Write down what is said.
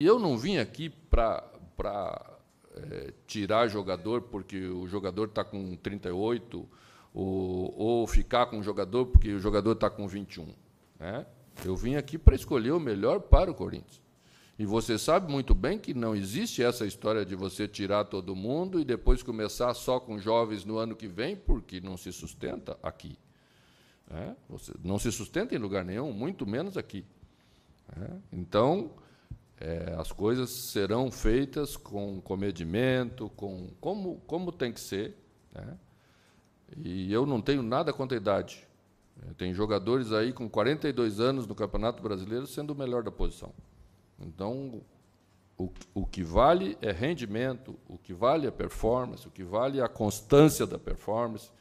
E eu não vim aqui para é, tirar jogador porque o jogador está com 38 ou, ou ficar com o jogador porque o jogador está com 21. Né? Eu vim aqui para escolher o melhor para o Corinthians. E você sabe muito bem que não existe essa história de você tirar todo mundo e depois começar só com jovens no ano que vem, porque não se sustenta aqui. É? não se sustenta em lugar nenhum, muito menos aqui. É? Então, é, as coisas serão feitas com comedimento, com como, como tem que ser. Né? E eu não tenho nada contra a idade. É, tem jogadores aí com 42 anos no Campeonato Brasileiro sendo o melhor da posição. Então, o, o que vale é rendimento, o que vale é performance, o que vale é a constância da performance.